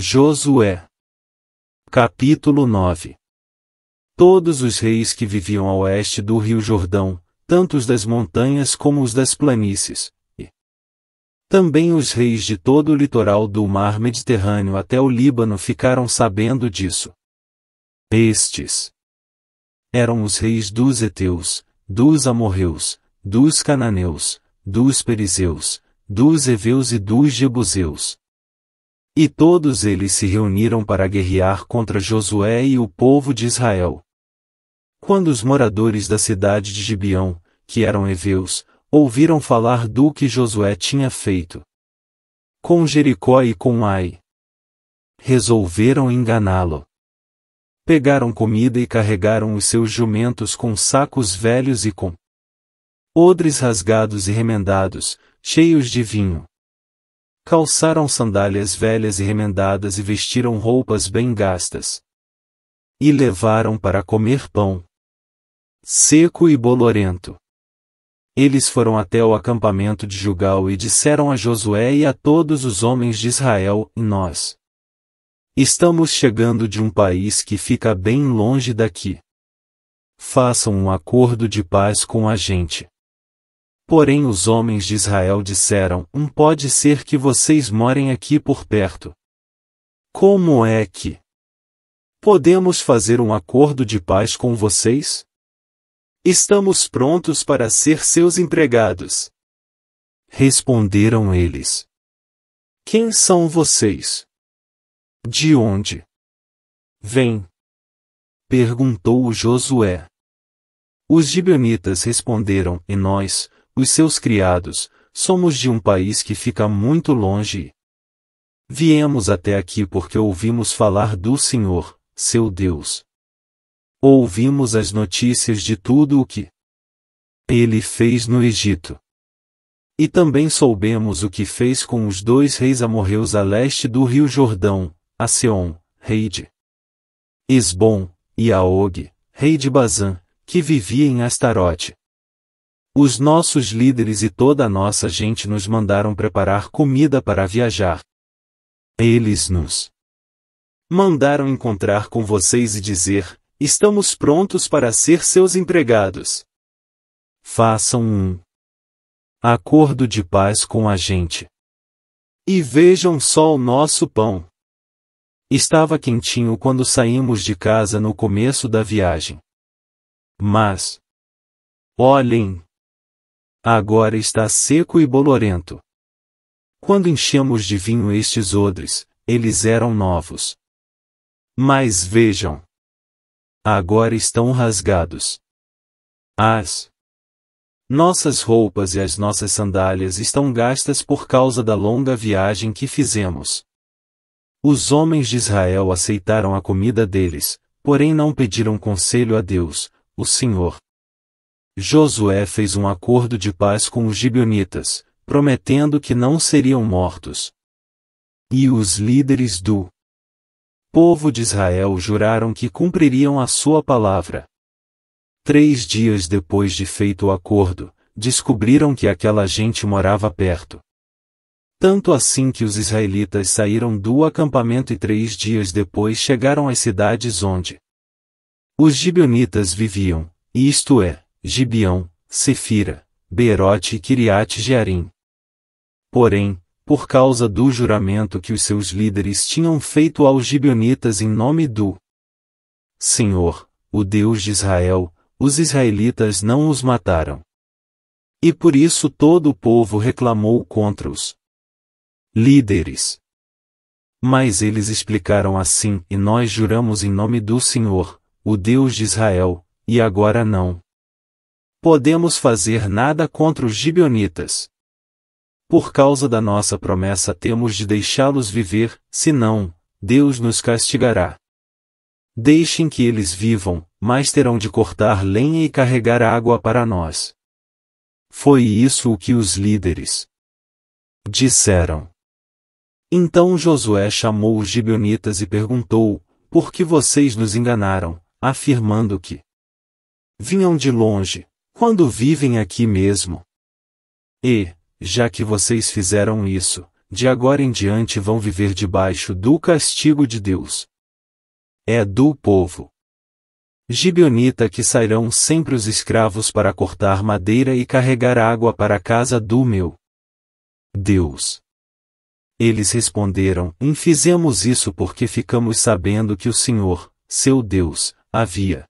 Josué. Capítulo 9 Todos os reis que viviam a oeste do rio Jordão, tanto os das montanhas como os das planícies, e também os reis de todo o litoral do mar Mediterrâneo até o Líbano ficaram sabendo disso. Estes eram os reis dos Eteus, dos Amorreus, dos Cananeus, dos Perizeus, dos Eveus e dos Jebuseus, e todos eles se reuniram para guerrear contra Josué e o povo de Israel. Quando os moradores da cidade de Gibeão, que eram heveus, ouviram falar do que Josué tinha feito com Jericó e com Ai, resolveram enganá-lo. Pegaram comida e carregaram os seus jumentos com sacos velhos e com odres rasgados e remendados, cheios de vinho calçaram sandálias velhas e remendadas e vestiram roupas bem gastas. E levaram para comer pão seco e bolorento. Eles foram até o acampamento de Jugal e disseram a Josué e a todos os homens de Israel: Nós estamos chegando de um país que fica bem longe daqui. Façam um acordo de paz com a gente. Porém os homens de Israel disseram: Um pode ser que vocês morem aqui por perto. Como é que podemos fazer um acordo de paz com vocês? Estamos prontos para ser seus empregados. Responderam eles. Quem são vocês? De onde? Vem. Perguntou Josué. Os gibionitas responderam: E nós, os seus criados, somos de um país que fica muito longe. Viemos até aqui porque ouvimos falar do Senhor, seu Deus. Ouvimos as notícias de tudo o que ele fez no Egito. E também soubemos o que fez com os dois reis amorreus a leste do rio Jordão, a Seon, rei de Esbom, e a Og, rei de Bazã, que vivia em Astarote. Os nossos líderes e toda a nossa gente nos mandaram preparar comida para viajar. Eles nos mandaram encontrar com vocês e dizer: estamos prontos para ser seus empregados. Façam um acordo de paz com a gente. E vejam só o nosso pão. Estava quentinho quando saímos de casa no começo da viagem. Mas, olhem, agora está seco e bolorento. Quando enchemos de vinho estes odres, eles eram novos. Mas vejam. Agora estão rasgados. As nossas roupas e as nossas sandálias estão gastas por causa da longa viagem que fizemos. Os homens de Israel aceitaram a comida deles, porém não pediram conselho a Deus, o Senhor. Josué fez um acordo de paz com os gibeonitas, prometendo que não seriam mortos. E os líderes do povo de Israel juraram que cumpririam a sua palavra. Três dias depois de feito o acordo, descobriram que aquela gente morava perto. Tanto assim que os israelitas saíram do acampamento e três dias depois chegaram às cidades onde os gibeonitas viviam, isto é, Gibeão, Cefira, Beerote e Kiriat Jearim. Porém, por causa do juramento que os seus líderes tinham feito aos gibeonitas em nome do Senhor, o Deus de Israel, os israelitas não os mataram. E por isso todo o povo reclamou contra os líderes. Mas eles explicaram assim: E nós juramos em nome do Senhor, o Deus de Israel, e agora não podemos fazer nada contra os gibeonitas. Por causa da nossa promessa temos de deixá-los viver, senão, Deus nos castigará. Deixem que eles vivam, mas terão de cortar lenha e carregar água para nós. Foi isso o que os líderes disseram. Então Josué chamou os gibeonitas e perguntou: Por que vocês nos enganaram, afirmando que vinham de longe, quando vivem aqui mesmo. E, já que vocês fizeram isso, de agora em diante vão viver debaixo do castigo de Deus. É do povo. Gibionita que sairão sempre os escravos para cortar madeira e carregar água para a casa do meu Deus. Eles responderam: Fizemos isso porque ficamos sabendo que o Senhor, seu Deus, havia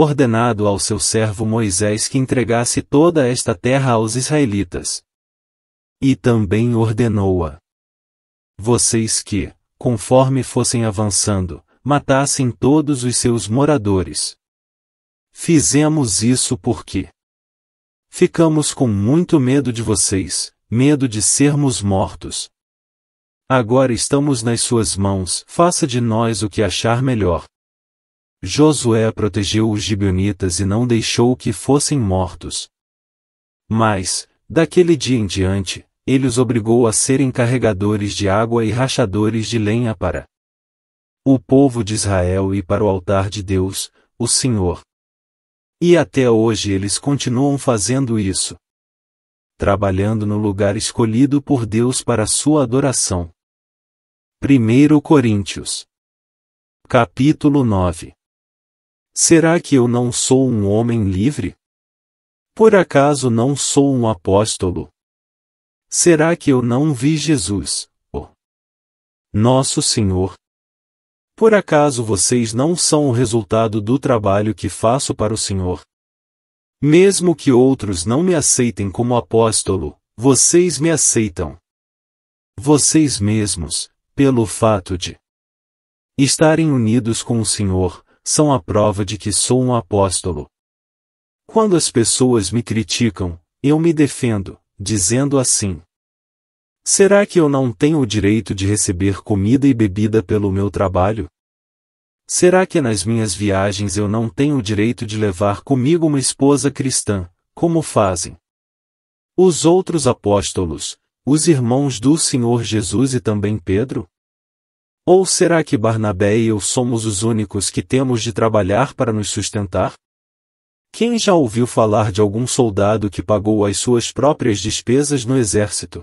ordenado ao seu servo Moisés que entregasse toda esta terra aos israelitas. E também ordenou-a. Vocês que, conforme fossem avançando, matassem todos os seus moradores. Fizemos isso porque ficamos com muito medo de vocês, medo de sermos mortos. Agora estamos nas suas mãos, faça de nós o que achar melhor. Josué protegeu os gibeonitas e não deixou que fossem mortos. Mas, daquele dia em diante, ele os obrigou a serem carregadores de água e rachadores de lenha para o povo de Israel e para o altar de Deus, o Senhor. E até hoje eles continuam fazendo isso. Trabalhando no lugar escolhido por Deus para sua adoração. 1 Coríntios, capítulo 9 Será que eu não sou um homem livre? Por acaso não sou um apóstolo? Será que eu não vi Jesus, oh. Nosso Senhor? Por acaso vocês não são o resultado do trabalho que faço para o Senhor? Mesmo que outros não me aceitem como apóstolo, vocês me aceitam. Vocês mesmos, pelo fato de estarem unidos com o Senhor, são a prova de que sou um apóstolo. Quando as pessoas me criticam, eu me defendo, dizendo assim: Será que eu não tenho o direito de receber comida e bebida pelo meu trabalho? Será que nas minhas viagens eu não tenho o direito de levar comigo uma esposa cristã, como fazem? Os outros apóstolos, os irmãos do Senhor Jesus e também Pedro? Ou será que Barnabé e eu somos os únicos que temos de trabalhar para nos sustentar? Quem já ouviu falar de algum soldado que pagou as suas próprias despesas no exército?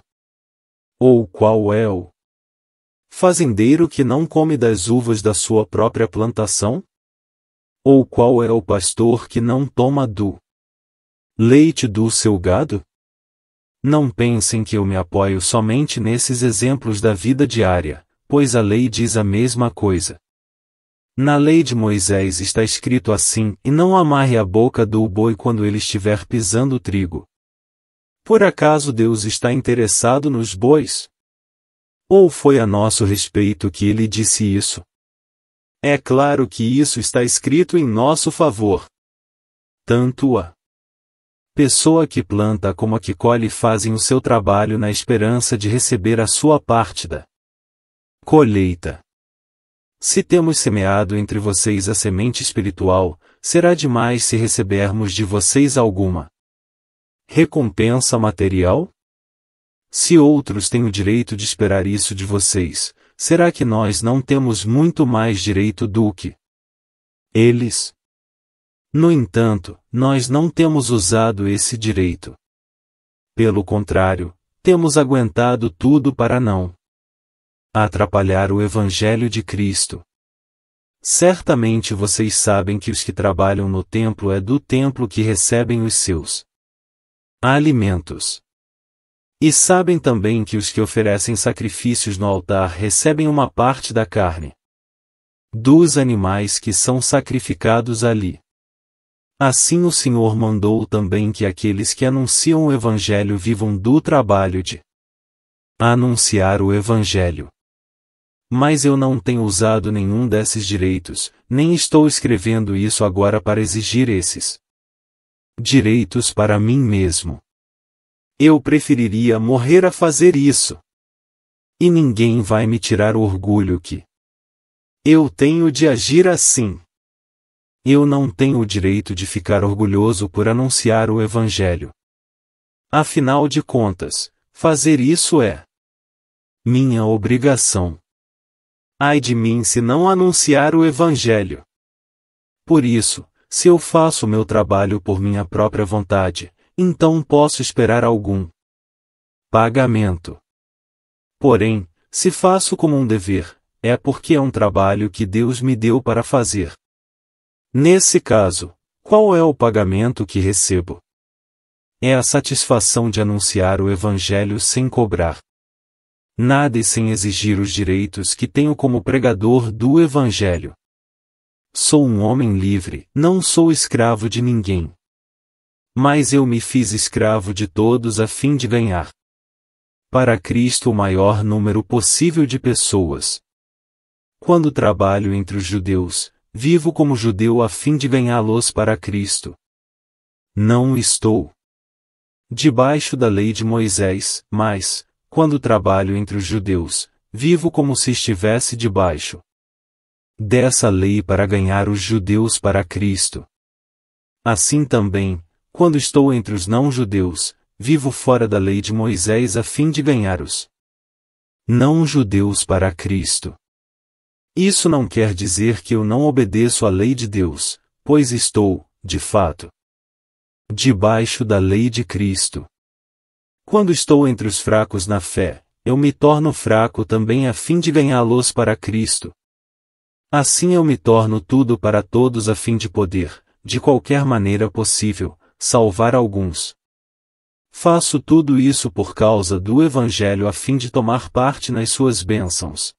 Ou qual é o fazendeiro que não come das uvas da sua própria plantação? Ou qual é o pastor que não toma do leite do seu gado? Não pensem que eu me apoio somente nesses exemplos da vida diária, pois a lei diz a mesma coisa. Na lei de Moisés está escrito assim: E não amarre a boca do boi quando ele estiver pisando trigo. Por acaso Deus está interessado nos bois? Ou foi a nosso respeito que ele disse isso? É claro que isso está escrito em nosso favor. Tanto a pessoa que planta como a que colhe fazem o seu trabalho na esperança de receber a sua parte da Colheita. Se temos semeado entre vocês a semente espiritual, será demais se recebermos de vocês alguma recompensa material? Se outros têm o direito de esperar isso de vocês, será que nós não temos muito mais direito do que eles? No entanto, nós não temos usado esse direito. Pelo contrário, temos aguentado tudo para não a atrapalhar o Evangelho de Cristo. Certamente vocês sabem que os que trabalham no templo é do templo que recebem os seus alimentos. E sabem também que os que oferecem sacrifícios no altar recebem uma parte da carne dos animais que são sacrificados ali. Assim o Senhor mandou também que aqueles que anunciam o Evangelho vivam do trabalho de anunciar o Evangelho mas eu não tenho usado nenhum desses direitos, nem estou escrevendo isso agora para exigir esses direitos para mim mesmo. Eu preferiria morrer a fazer isso. E ninguém vai me tirar o orgulho que eu tenho de agir assim. Eu não tenho o direito de ficar orgulhoso por anunciar o Evangelho. Afinal de contas, fazer isso é minha obrigação. Ai de mim se não anunciar o Evangelho. Por isso, se eu faço meu trabalho por minha própria vontade, então posso esperar algum pagamento. Porém, se faço como um dever, é porque é um trabalho que Deus me deu para fazer. Nesse caso, qual é o pagamento que recebo? É a satisfação de anunciar o Evangelho sem cobrar nada e sem exigir os direitos que tenho como pregador do Evangelho. Sou um homem livre, não sou escravo de ninguém. Mas eu me fiz escravo de todos a fim de ganhar para Cristo o maior número possível de pessoas. Quando trabalho entre os judeus, vivo como judeu a fim de ganhá-los para Cristo. Não estou debaixo da lei de Moisés, mas, quando trabalho entre os judeus, vivo como se estivesse debaixo dessa lei para ganhar os judeus para Cristo. Assim também, quando estou entre os não-judeus, vivo fora da lei de Moisés a fim de ganhar os não-judeus para Cristo. Isso não quer dizer que eu não obedeço à lei de Deus, pois estou, de fato, debaixo da lei de Cristo. Quando estou entre os fracos na fé, eu me torno fraco também a fim de ganhá-los para Cristo. Assim eu me torno tudo para todos a fim de poder, de qualquer maneira possível, salvar alguns. Faço tudo isso por causa do Evangelho a fim de tomar parte nas suas bênçãos.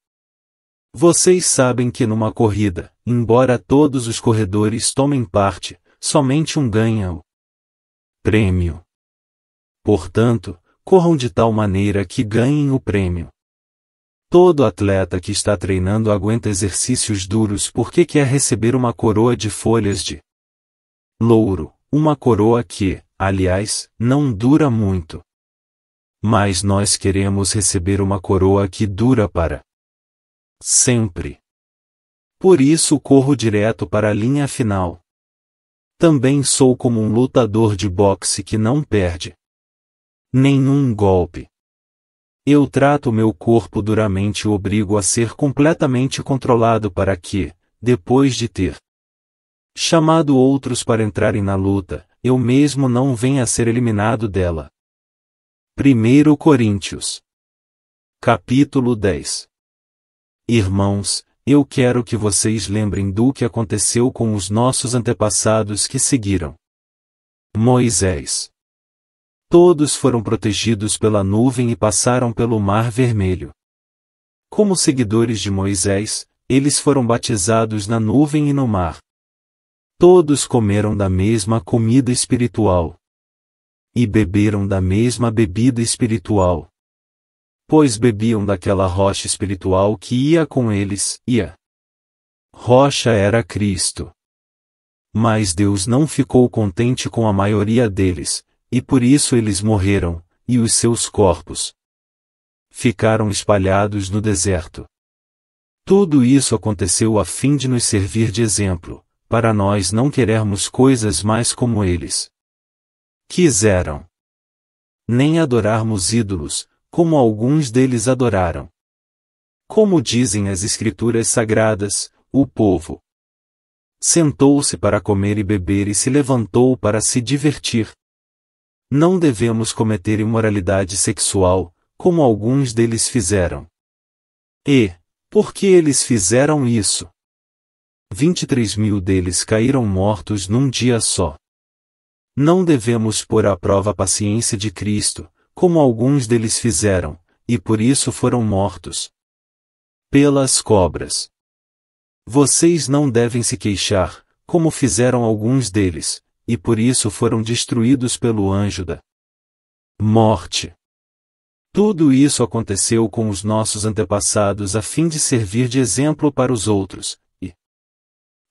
Vocês sabem que numa corrida, embora todos os corredores tomem parte, somente um ganha o prêmio. Portanto, corram de tal maneira que ganhem o prêmio. Todo atleta que está treinando aguenta exercícios duros porque quer receber uma coroa de folhas de louro, uma coroa que, aliás, não dura muito. Mas nós queremos receber uma coroa que dura para sempre. Por isso corro direto para a linha final. Também sou como um lutador de boxe que não perde. Nenhum golpe. Eu trato meu corpo duramente e obrigo a ser completamente controlado para que, depois de ter chamado outros para entrarem na luta, eu mesmo não venha a ser eliminado dela. 1 Coríntios Capítulo 10 Irmãos, eu quero que vocês lembrem do que aconteceu com os nossos antepassados que seguiram Moisés. Todos foram protegidos pela nuvem e passaram pelo Mar Vermelho. Como seguidores de Moisés, eles foram batizados na nuvem e no mar. Todos comeram da mesma comida espiritual. E beberam da mesma bebida espiritual. Pois bebiam daquela rocha espiritual que ia com eles, ia. Rocha era Cristo. Mas Deus não ficou contente com a maioria deles, e por isso eles morreram, e os seus corpos ficaram espalhados no deserto. Tudo isso aconteceu a fim de nos servir de exemplo, para nós não querermos coisas mais como eles quiseram. Nem adorarmos ídolos, como alguns deles adoraram. Como dizem as Escrituras Sagradas, o povo sentou-se para comer e beber e se levantou para se divertir. Não devemos cometer imoralidade sexual, como alguns deles fizeram. E, por que eles fizeram isso? 23 mil deles caíram mortos num dia só. Não devemos pôr à prova a paciência de Cristo, como alguns deles fizeram, e por isso foram mortos. Pelas cobras. Vocês não devem se queixar, como fizeram alguns deles, e por isso foram destruídos pelo anjo da morte. Tudo isso aconteceu com os nossos antepassados a fim de servir de exemplo para os outros, e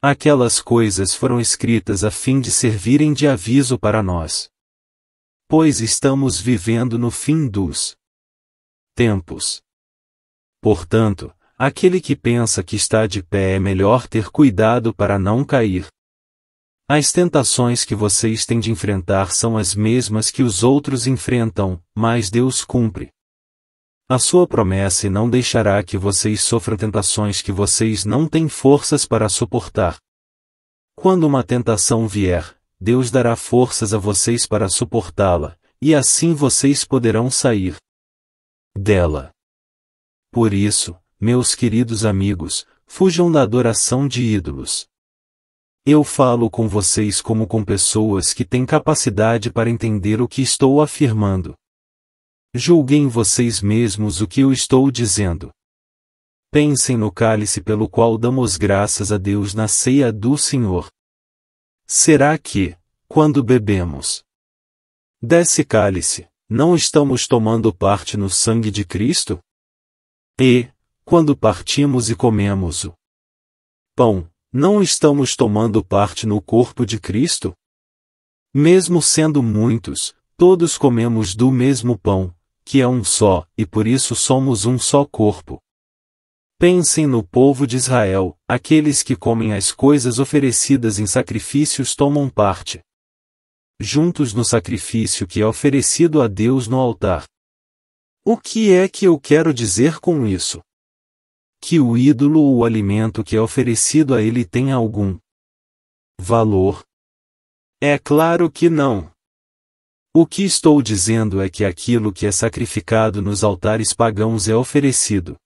aquelas coisas foram escritas a fim de servirem de aviso para nós. Pois estamos vivendo no fim dos tempos. Portanto, aquele que pensa que está de pé é melhor ter cuidado para não cair. As tentações que vocês têm de enfrentar são as mesmas que os outros enfrentam, mas Deus cumpre. A sua promessa e não deixará que vocês sofram tentações que vocês não têm forças para suportar. Quando uma tentação vier, Deus dará forças a vocês para suportá-la, e assim vocês poderão sair dela. Por isso, meus queridos amigos, fujam da adoração de ídolos. Eu falo com vocês como com pessoas que têm capacidade para entender o que estou afirmando. Julguem vocês mesmos o que eu estou dizendo. Pensem no cálice pelo qual damos graças a Deus na ceia do Senhor. Será que, quando bebemos desse cálice, não estamos tomando parte no sangue de Cristo? E, quando partimos e comemos o pão, não estamos tomando parte no corpo de Cristo? Mesmo sendo muitos, todos comemos do mesmo pão, que é um só, e por isso somos um só corpo. Pensem no povo de Israel, aqueles que comem as coisas oferecidas em sacrifícios tomam parte. Juntos no sacrifício que é oferecido a Deus no altar. O que é que eu quero dizer com isso? que o ídolo ou o alimento que é oferecido a ele tem algum valor. É claro que não. O que estou dizendo é que aquilo que é sacrificado nos altares pagãos é oferecido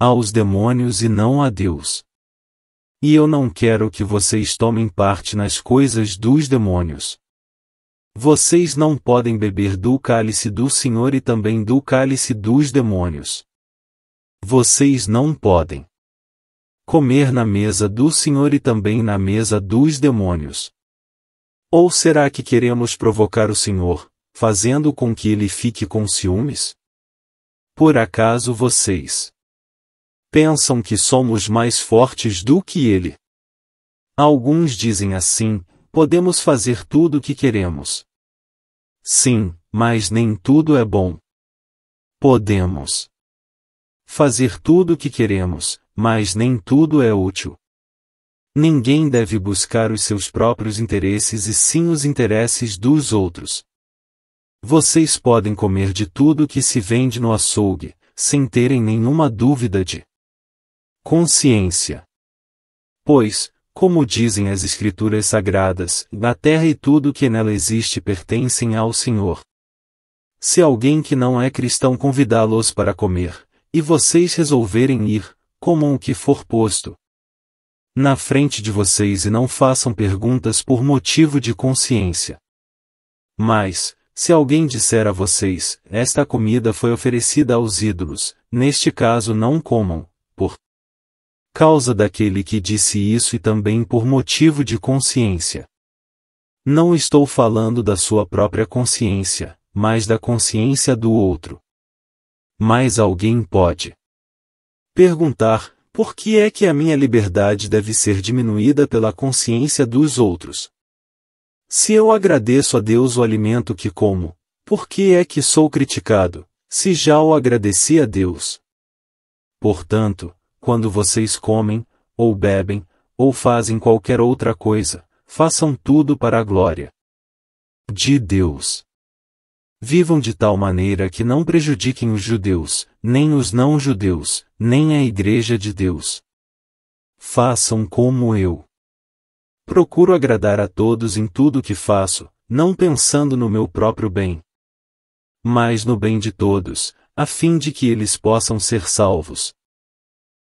aos demônios e não a Deus. E eu não quero que vocês tomem parte nas coisas dos demônios. Vocês não podem beber do cálice do Senhor e também do cálice dos demônios. Vocês não podem comer na mesa do Senhor e também na mesa dos demônios. Ou será que queremos provocar o Senhor, fazendo com que ele fique com ciúmes? Por acaso vocês pensam que somos mais fortes do que ele? Alguns dizem assim: podemos fazer tudo o que queremos. Sim, mas nem tudo é bom. Podemos fazer tudo o que queremos, mas nem tudo é útil. Ninguém deve buscar os seus próprios interesses e sim os interesses dos outros. Vocês podem comer de tudo o que se vende no açougue, sem terem nenhuma dúvida de consciência. Pois, como dizem as Escrituras Sagradas, a terra e tudo que nela existe pertencem ao Senhor. Se alguém que não é cristão convidá-los para comer, e vocês resolverem ir, como o que for posto, na frente de vocês e não façam perguntas por motivo de consciência. Mas, se alguém disser a vocês, esta comida foi oferecida aos ídolos, neste caso não comam, por causa daquele que disse isso e também por motivo de consciência. Não estou falando da sua própria consciência, mas da consciência do outro. Mas alguém pode perguntar: por que é que a minha liberdade deve ser diminuída pela consciência dos outros? Se eu agradeço a Deus o alimento que como, por que é que sou criticado, se já o agradeci a Deus? Portanto, quando vocês comem, ou bebem, ou fazem qualquer outra coisa, façam tudo para a glória de Deus. Vivam de tal maneira que não prejudiquem os judeus, nem os não-judeus, nem a Igreja de Deus. Façam como eu. Procuro agradar a todos em tudo o que faço, não pensando no meu próprio bem, mas no bem de todos, a fim de que eles possam ser salvos.